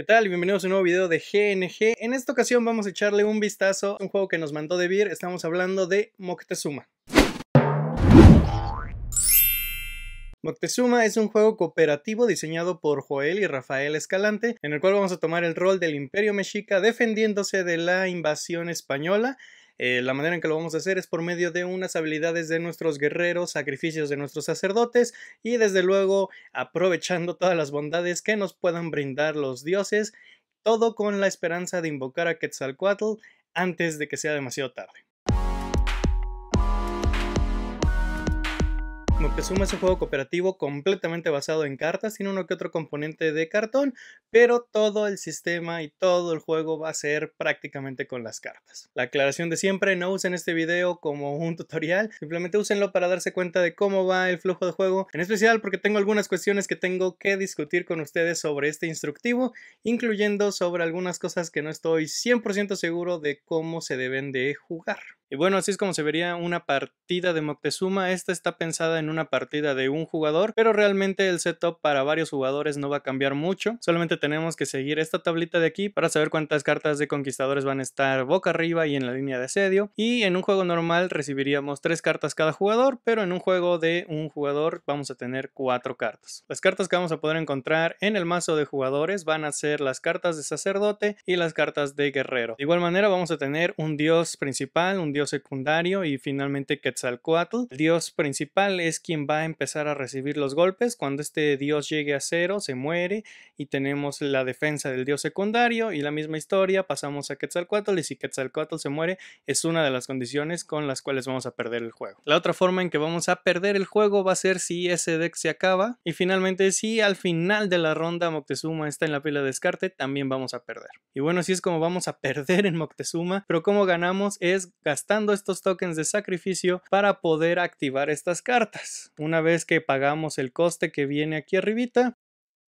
¿Qué tal? Bienvenidos a un nuevo video de GNG. En esta ocasión vamos a echarle un vistazo a un juego que nos mandó de Estamos hablando de Moctezuma. Moctezuma es un juego cooperativo diseñado por Joel y Rafael Escalante, en el cual vamos a tomar el rol del Imperio Mexica defendiéndose de la invasión española eh, la manera en que lo vamos a hacer es por medio de unas habilidades de nuestros guerreros, sacrificios de nuestros sacerdotes y desde luego aprovechando todas las bondades que nos puedan brindar los dioses, todo con la esperanza de invocar a Quetzalcoatl antes de que sea demasiado tarde. suma es un juego cooperativo completamente basado en cartas, tiene uno que otro componente de cartón, pero todo el sistema y todo el juego va a ser prácticamente con las cartas. La aclaración de siempre, no usen este video como un tutorial, simplemente úsenlo para darse cuenta de cómo va el flujo de juego, en especial porque tengo algunas cuestiones que tengo que discutir con ustedes sobre este instructivo, incluyendo sobre algunas cosas que no estoy 100% seguro de cómo se deben de jugar. Y bueno, así es como se vería una partida de Moctezuma. Esta está pensada en una partida de un jugador, pero realmente el setup para varios jugadores no va a cambiar mucho. Solamente tenemos que seguir esta tablita de aquí para saber cuántas cartas de conquistadores van a estar boca arriba y en la línea de asedio. Y en un juego normal recibiríamos tres cartas cada jugador, pero en un juego de un jugador vamos a tener cuatro cartas. Las cartas que vamos a poder encontrar en el mazo de jugadores van a ser las cartas de sacerdote y las cartas de guerrero. De igual manera vamos a tener un dios principal, un dios dios secundario y finalmente Quetzalcoatl. El dios principal es quien va a empezar a recibir los golpes. Cuando este dios llegue a cero, se muere y tenemos la defensa del dios secundario y la misma historia. Pasamos a Quetzalcoatl y si Quetzalcoatl se muere, es una de las condiciones con las cuales vamos a perder el juego. La otra forma en que vamos a perder el juego va a ser si ese deck se acaba y finalmente si al final de la ronda Moctezuma está en la pila de descarte, también vamos a perder. Y bueno, así es como vamos a perder en Moctezuma, pero como ganamos es gastar estos tokens de sacrificio para poder activar estas cartas. Una vez que pagamos el coste que viene aquí arribita,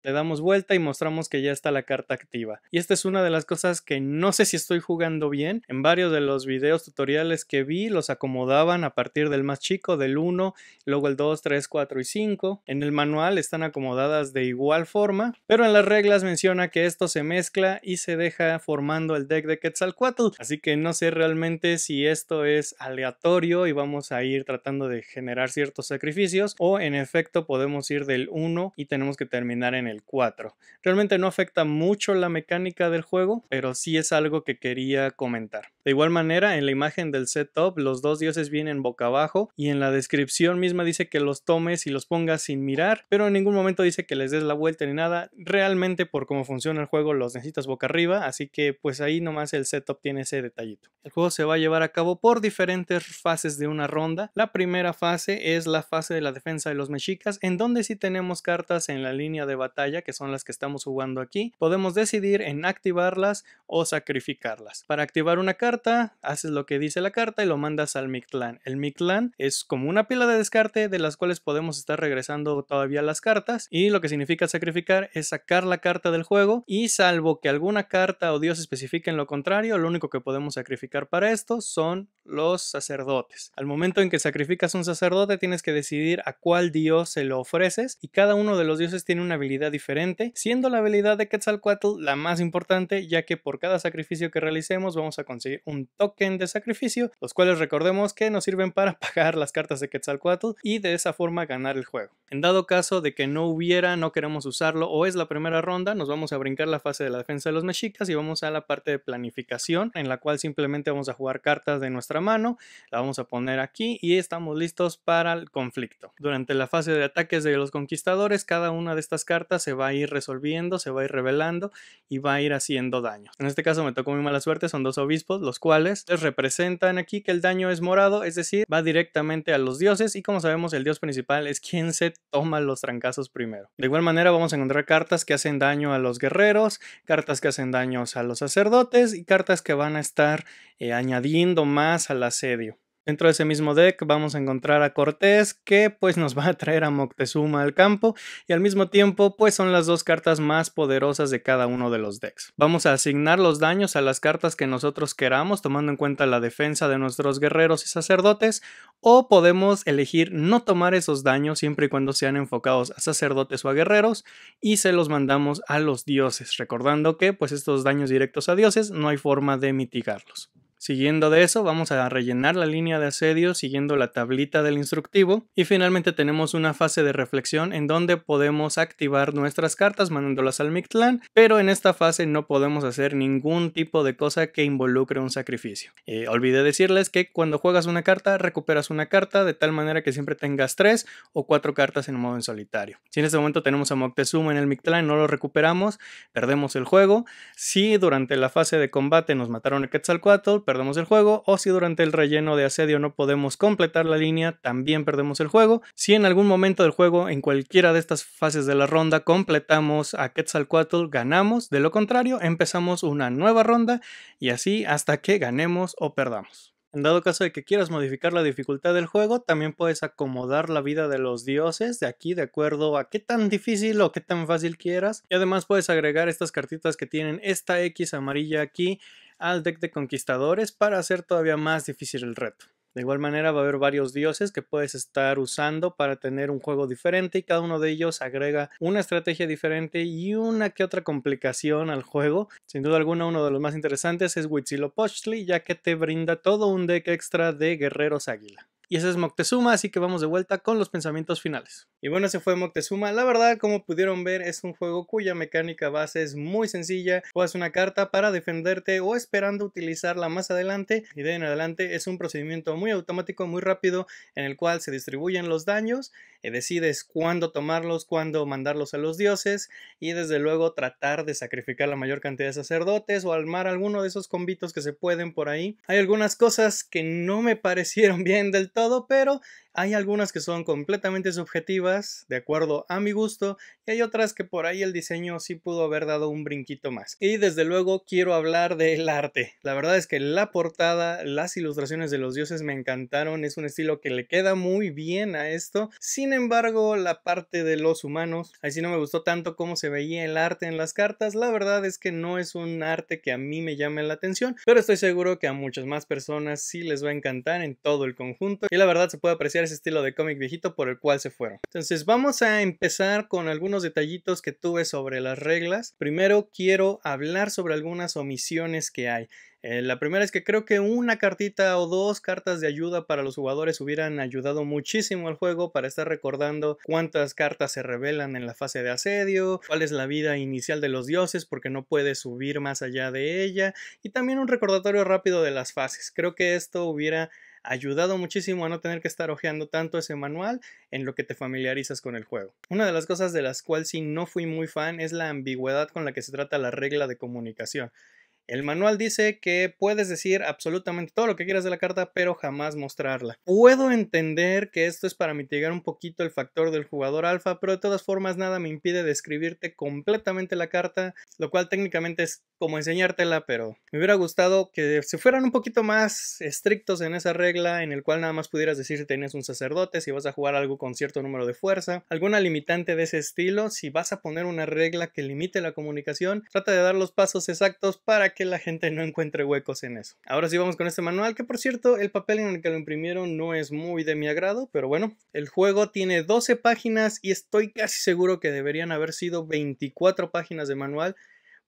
le damos vuelta y mostramos que ya está la carta activa. Y esta es una de las cosas que no sé si estoy jugando bien. En varios de los videos tutoriales que vi los acomodaban a partir del más chico, del 1, luego el 2, 3, 4 y 5. En el manual están acomodadas de igual forma, pero en las reglas menciona que esto se mezcla y se deja formando el deck de Quetzalcoatl. Así que no sé realmente si esto es aleatorio y vamos a ir tratando de generar ciertos sacrificios o en efecto podemos ir del 1 y tenemos que terminar en el 4. Realmente no afecta mucho la mecánica del juego, pero sí es algo que quería comentar. De igual manera, en la imagen del setup, los dos dioses vienen boca abajo y en la descripción misma dice que los tomes y los pongas sin mirar, pero en ningún momento dice que les des la vuelta ni nada. Realmente, por cómo funciona el juego, los necesitas boca arriba, así que pues ahí nomás el setup tiene ese detallito. El juego se va a llevar a cabo por diferentes fases de una ronda. La primera fase es la fase de la defensa de los mexicas, en donde sí tenemos cartas en la línea de batalla que son las que estamos jugando aquí, podemos decidir en activarlas o sacrificarlas. Para activar una carta, haces lo que dice la carta y lo mandas al Mictlán. El Mictlán es como una pila de descarte de las cuales podemos estar regresando todavía las cartas y lo que significa sacrificar es sacar la carta del juego y salvo que alguna carta o dios especifique en lo contrario, lo único que podemos sacrificar para esto son los sacerdotes. Al momento en que sacrificas un sacerdote tienes que decidir a cuál dios se lo ofreces y cada uno de los dioses tiene una habilidad diferente, siendo la habilidad de Quetzalcoatl la más importante, ya que por cada sacrificio que realicemos vamos a conseguir un token de sacrificio, los cuales recordemos que nos sirven para pagar las cartas de Quetzalcoatl y de esa forma ganar el juego. En dado caso de que no hubiera, no queremos usarlo o es la primera ronda, nos vamos a brincar la fase de la defensa de los mexicas y vamos a la parte de planificación, en la cual simplemente vamos a jugar cartas de nuestra mano, la vamos a poner aquí y estamos listos para el conflicto. Durante la fase de ataques de los conquistadores, cada una de estas cartas se va a ir resolviendo, se va a ir revelando y va a ir haciendo daño. En este caso me tocó muy mala suerte, son dos obispos, los cuales les representan aquí que el daño es morado, es decir, va directamente a los dioses y como sabemos el dios principal es quien se toma los trancazos primero. De igual manera vamos a encontrar cartas que hacen daño a los guerreros, cartas que hacen daños a los sacerdotes y cartas que van a estar eh, añadiendo más al asedio. Dentro de ese mismo deck vamos a encontrar a Cortés que pues nos va a traer a Moctezuma al campo y al mismo tiempo pues son las dos cartas más poderosas de cada uno de los decks. Vamos a asignar los daños a las cartas que nosotros queramos tomando en cuenta la defensa de nuestros guerreros y sacerdotes o podemos elegir no tomar esos daños siempre y cuando sean enfocados a sacerdotes o a guerreros y se los mandamos a los dioses recordando que pues estos daños directos a dioses no hay forma de mitigarlos. Siguiendo de eso, vamos a rellenar la línea de asedio siguiendo la tablita del instructivo y finalmente tenemos una fase de reflexión en donde podemos activar nuestras cartas mandándolas al Mictlán, pero en esta fase no podemos hacer ningún tipo de cosa que involucre un sacrificio. Eh, olvidé decirles que cuando juegas una carta recuperas una carta de tal manera que siempre tengas tres o cuatro cartas en modo en solitario. Si en este momento tenemos a Moctezuma en el Mictlán no lo recuperamos, perdemos el juego. Si durante la fase de combate nos mataron a Quetzalcoatl, perdemos el juego, o si durante el relleno de asedio no podemos completar la línea, también perdemos el juego. Si en algún momento del juego, en cualquiera de estas fases de la ronda, completamos a Quetzalcoatl, ganamos, de lo contrario, empezamos una nueva ronda y así hasta que ganemos o perdamos. En dado caso de que quieras modificar la dificultad del juego, también puedes acomodar la vida de los dioses de aquí de acuerdo a qué tan difícil o qué tan fácil quieras. Y además puedes agregar estas cartitas que tienen esta X amarilla aquí al deck de conquistadores para hacer todavía más difícil el reto. De igual manera va a haber varios dioses que puedes estar usando para tener un juego diferente y cada uno de ellos agrega una estrategia diferente y una que otra complicación al juego. Sin duda alguna uno de los más interesantes es Huitzilopochtli ya que te brinda todo un deck extra de guerreros águila. Y ese es Moctezuma, así que vamos de vuelta con los pensamientos finales. Y bueno, ese fue Moctezuma. La verdad, como pudieron ver, es un juego cuya mecánica base es muy sencilla. Juegas una carta para defenderte o esperando utilizarla más adelante. Y de en adelante es un procedimiento muy automático, muy rápido, en el cual se distribuyen los daños. Y eh, decides cuándo tomarlos, cuándo mandarlos a los dioses. Y desde luego tratar de sacrificar la mayor cantidad de sacerdotes o almar alguno de esos convitos que se pueden por ahí. Hay algunas cosas que no me parecieron bien del pero hay algunas que son completamente subjetivas, de acuerdo a mi gusto, y hay otras que por ahí el diseño sí pudo haber dado un brinquito más. Y desde luego quiero hablar del arte. La verdad es que la portada, las ilustraciones de los dioses me encantaron, es un estilo que le queda muy bien a esto. Sin embargo, la parte de los humanos, ahí sí no me gustó tanto cómo se veía el arte en las cartas. La verdad es que no es un arte que a mí me llame la atención, pero estoy seguro que a muchas más personas sí les va a encantar en todo el conjunto y la verdad se puede apreciar ese estilo de cómic viejito por el cual se fueron. Entonces vamos a empezar con algunos detallitos que tuve sobre las reglas. Primero quiero hablar sobre algunas omisiones que hay. Eh, la primera es que creo que una cartita o dos cartas de ayuda para los jugadores hubieran ayudado muchísimo al juego para estar recordando cuántas cartas se revelan en la fase de asedio, cuál es la vida inicial de los dioses porque no puede subir más allá de ella y también un recordatorio rápido de las fases. Creo que esto hubiera ayudado muchísimo a no tener que estar hojeando tanto ese manual en lo que te familiarizas con el juego. Una de las cosas de las cuales sí no fui muy fan es la ambigüedad con la que se trata la regla de comunicación. El manual dice que puedes decir absolutamente todo lo que quieras de la carta, pero jamás mostrarla. Puedo entender que esto es para mitigar un poquito el factor del jugador alfa, pero de todas formas nada me impide describirte completamente la carta, lo cual técnicamente es como enseñártela, pero me hubiera gustado que se fueran un poquito más estrictos en esa regla, en el cual nada más pudieras decir si tienes un sacerdote, si vas a jugar algo con cierto número de fuerza, alguna limitante de ese estilo, si vas a poner una regla que limite la comunicación, trata de dar los pasos exactos para que que la gente no encuentre huecos en eso. Ahora sí vamos con este manual, que por cierto, el papel en el que lo imprimieron no es muy de mi agrado, pero bueno, el juego tiene 12 páginas y estoy casi seguro que deberían haber sido 24 páginas de manual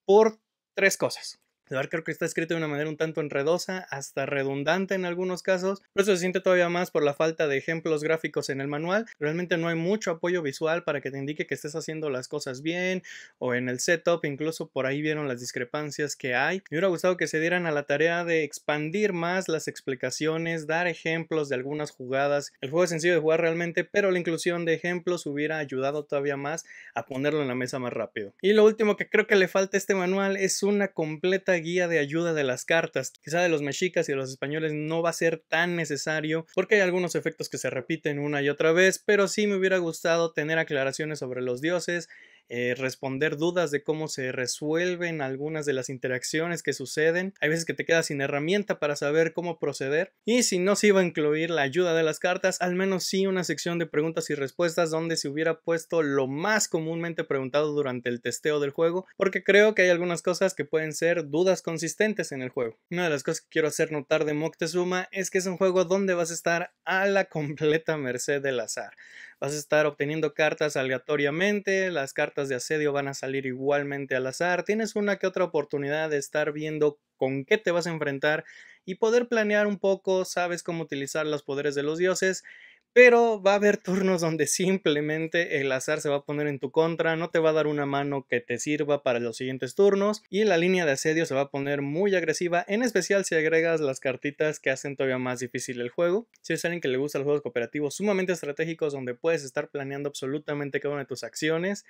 por tres cosas creo que está escrito de una manera un tanto enredosa, hasta redundante en algunos casos, pero eso se siente todavía más por la falta de ejemplos gráficos en el manual. Realmente no hay mucho apoyo visual para que te indique que estés haciendo las cosas bien o en el setup, incluso por ahí vieron las discrepancias que hay. Me hubiera gustado que se dieran a la tarea de expandir más las explicaciones, dar ejemplos de algunas jugadas. El juego es sencillo de jugar realmente, pero la inclusión de ejemplos hubiera ayudado todavía más a ponerlo en la mesa más rápido. Y lo último que creo que le falta a este manual es una completa guía de ayuda de las cartas. Quizá de los mexicas y de los españoles no va a ser tan necesario porque hay algunos efectos que se repiten una y otra vez, pero sí me hubiera gustado tener aclaraciones sobre los dioses eh, responder dudas de cómo se resuelven algunas de las interacciones que suceden. Hay veces que te quedas sin herramienta para saber cómo proceder. Y si no se iba a incluir la ayuda de las cartas, al menos sí una sección de preguntas y respuestas donde se hubiera puesto lo más comúnmente preguntado durante el testeo del juego, porque creo que hay algunas cosas que pueden ser dudas consistentes en el juego. Una de las cosas que quiero hacer notar de Moctezuma es que es un juego donde vas a estar a la completa merced del azar vas a estar obteniendo cartas aleatoriamente, las cartas de asedio van a salir igualmente al azar, tienes una que otra oportunidad de estar viendo con qué te vas a enfrentar y poder planear un poco, sabes cómo utilizar los poderes de los dioses pero va a haber turnos donde simplemente el azar se va a poner en tu contra, no te va a dar una mano que te sirva para los siguientes turnos y la línea de asedio se va a poner muy agresiva, en especial si agregas las cartitas que hacen todavía más difícil el juego. Si es alguien que le gusta los juegos cooperativos sumamente estratégicos donde puedes estar planeando absolutamente cada una de tus acciones,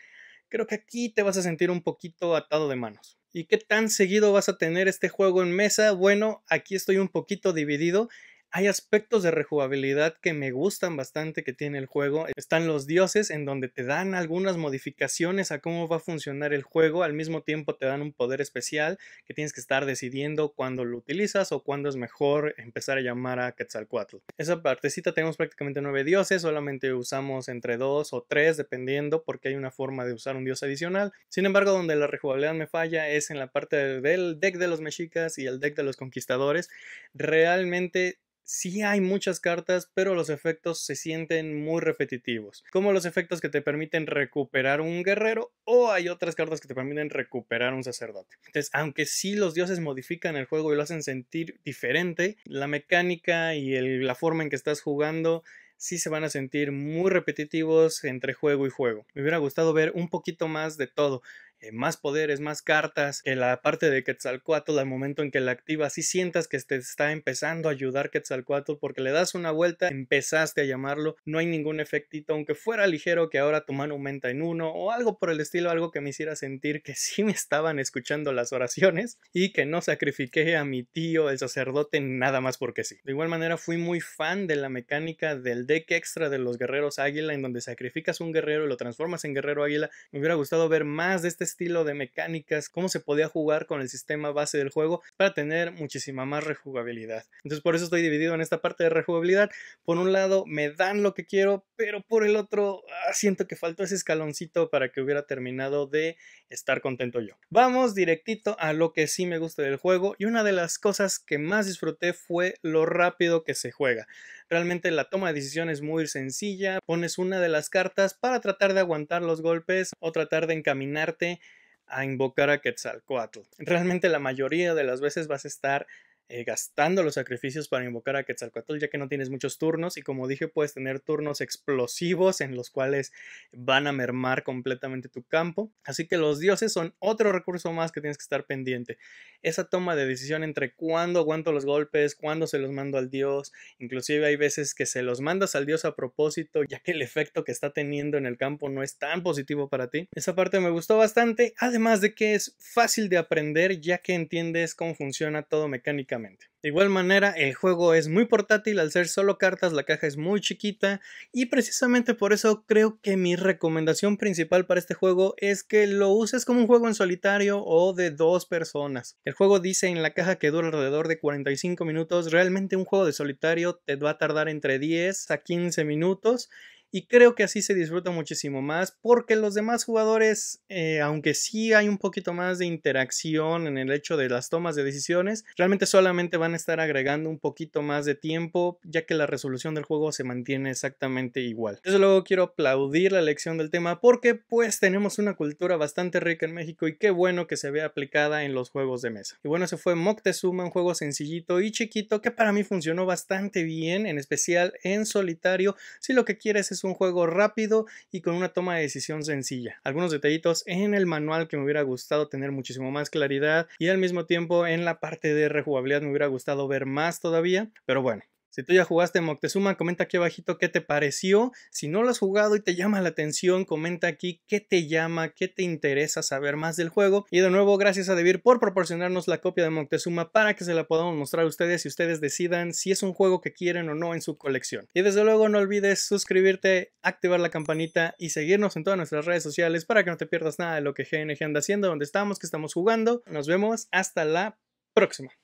creo que aquí te vas a sentir un poquito atado de manos. ¿Y qué tan seguido vas a tener este juego en mesa? Bueno, aquí estoy un poquito dividido. Hay aspectos de rejugabilidad que me gustan bastante que tiene el juego. Están los dioses en donde te dan algunas modificaciones a cómo va a funcionar el juego. Al mismo tiempo te dan un poder especial que tienes que estar decidiendo cuándo lo utilizas o cuándo es mejor empezar a llamar a Quetzalcoatl. Esa partecita tenemos prácticamente nueve dioses, solamente usamos entre dos o tres dependiendo porque hay una forma de usar un dios adicional. Sin embargo, donde la rejugabilidad me falla es en la parte del deck de los mexicas y el deck de los conquistadores. Realmente Sí hay muchas cartas, pero los efectos se sienten muy repetitivos, como los efectos que te permiten recuperar un guerrero o hay otras cartas que te permiten recuperar un sacerdote. Entonces, aunque sí los dioses modifican el juego y lo hacen sentir diferente, la mecánica y la forma en que estás jugando sí se van a sentir muy repetitivos entre juego y juego. Me hubiera gustado ver un poquito más de todo. Eh, más poderes, más cartas, que la parte de Quetzalcoatl al momento en que la activas, y sientas que te está empezando a ayudar Quetzalcoatl porque le das una vuelta, empezaste a llamarlo, no hay ningún efectito, aunque fuera ligero que ahora tu mano aumenta en uno o algo por el estilo, algo que me hiciera sentir que sí me estaban escuchando las oraciones y que no sacrifiqué a mi tío, el sacerdote, nada más porque sí. De igual manera fui muy fan de la mecánica del deck extra de los guerreros águila en donde sacrificas un guerrero y lo transformas en guerrero águila. Me hubiera gustado ver más de este estilo de mecánicas, cómo se podía jugar con el sistema base del juego para tener muchísima más rejugabilidad. Entonces por eso estoy dividido en esta parte de rejugabilidad. Por un lado me dan lo que quiero, pero por el otro ah, siento que faltó ese escaloncito para que hubiera terminado de estar contento yo. Vamos directito a lo que sí me gusta del juego y una de las cosas que más disfruté fue lo rápido que se juega. Realmente la toma de decisión es muy sencilla, pones una de las cartas para tratar de aguantar los golpes o tratar de encaminarte a invocar a Quetzalcoatl. Realmente la mayoría de las veces vas a estar eh, gastando los sacrificios para invocar a Quetzalcoatl, ya que no tienes muchos turnos y como dije puedes tener turnos explosivos en los cuales van a mermar completamente tu campo. Así que los dioses son otro recurso más que tienes que estar pendiente. Esa toma de decisión entre cuándo aguanto los golpes, cuándo se los mando al dios, inclusive hay veces que se los mandas al dios a propósito, ya que el efecto que está teniendo en el campo no es tan positivo para ti. Esa parte me gustó bastante, además de que es fácil de aprender ya que entiendes cómo funciona todo mecánicamente de igual manera, el juego es muy portátil, al ser solo cartas la caja es muy chiquita y precisamente por eso creo que mi recomendación principal para este juego es que lo uses como un juego en solitario o de dos personas. El juego dice en la caja que dura alrededor de 45 minutos, realmente un juego de solitario te va a tardar entre 10 a 15 minutos y creo que así se disfruta muchísimo más porque los demás jugadores, eh, aunque sí hay un poquito más de interacción en el hecho de las tomas de decisiones, realmente solamente van a estar agregando un poquito más de tiempo ya que la resolución del juego se mantiene exactamente igual. Desde luego quiero aplaudir la elección del tema porque pues tenemos una cultura bastante rica en México y qué bueno que se vea aplicada en los juegos de mesa. Y bueno, se fue Moctezuma, un juego sencillito y chiquito que para mí funcionó bastante bien, en especial en solitario, si lo que quieres es un juego rápido y con una toma de decisión sencilla. Algunos detallitos en el manual que me hubiera gustado tener muchísimo más claridad y al mismo tiempo en la parte de rejugabilidad me hubiera gustado ver más todavía, pero bueno, si tú ya jugaste Moctezuma, comenta aquí abajito qué te pareció. Si no lo has jugado y te llama la atención, comenta aquí qué te llama, qué te interesa saber más del juego. Y de nuevo, gracias a Devir por proporcionarnos la copia de Moctezuma para que se la podamos mostrar a ustedes y ustedes decidan si es un juego que quieren o no en su colección. Y desde luego no olvides suscribirte, activar la campanita y seguirnos en todas nuestras redes sociales para que no te pierdas nada de lo que GNG anda haciendo, donde estamos, que estamos jugando. Nos vemos hasta la próxima.